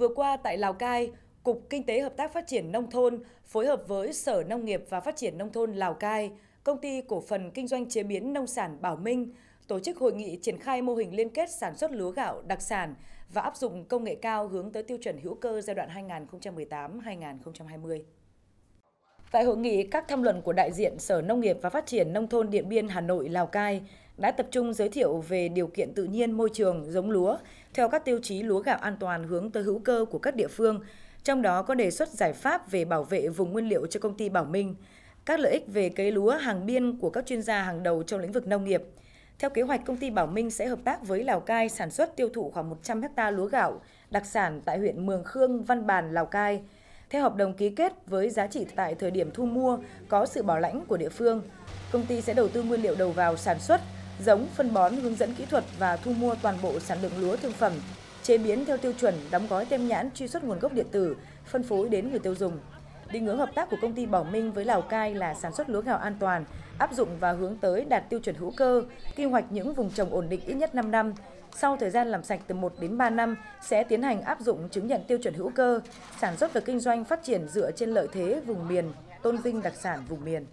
Vừa qua tại Lào Cai, Cục Kinh tế Hợp tác Phát triển Nông thôn phối hợp với Sở Nông nghiệp và Phát triển Nông thôn Lào Cai, Công ty Cổ phần Kinh doanh Chế biến Nông sản Bảo Minh tổ chức hội nghị triển khai mô hình liên kết sản xuất lúa gạo đặc sản và áp dụng công nghệ cao hướng tới tiêu chuẩn hữu cơ giai đoạn 2018-2020. Tại hội nghị, các tham luận của đại diện Sở Nông nghiệp và Phát triển Nông thôn Điện Biên Hà Nội Lào Cai đã tập trung giới thiệu về điều kiện tự nhiên môi trường giống lúa theo các tiêu chí lúa gạo an toàn hướng tới hữu cơ của các địa phương, trong đó có đề xuất giải pháp về bảo vệ vùng nguyên liệu cho công ty Bảo Minh, các lợi ích về cây lúa hàng biên của các chuyên gia hàng đầu trong lĩnh vực nông nghiệp. Theo kế hoạch, công ty Bảo Minh sẽ hợp tác với Lào Cai sản xuất tiêu thụ khoảng 100 ha lúa gạo đặc sản tại huyện Mường Khương, Văn Bàn, Lào Cai – theo hợp đồng ký kết với giá trị tại thời điểm thu mua có sự bảo lãnh của địa phương, công ty sẽ đầu tư nguyên liệu đầu vào sản xuất, giống, phân bón, hướng dẫn kỹ thuật và thu mua toàn bộ sản lượng lúa thương phẩm, chế biến theo tiêu chuẩn, đóng gói tem nhãn truy xuất nguồn gốc điện tử, phân phối đến người tiêu dùng. Định hướng hợp tác của công ty Bảo Minh với Lào Cai là sản xuất lúa gạo an toàn, áp dụng và hướng tới đạt tiêu chuẩn hữu cơ, quy hoạch những vùng trồng ổn định ít nhất 5 năm. Sau thời gian làm sạch từ 1 đến 3 năm sẽ tiến hành áp dụng chứng nhận tiêu chuẩn hữu cơ, sản xuất và kinh doanh phát triển dựa trên lợi thế vùng miền, tôn vinh đặc sản vùng miền.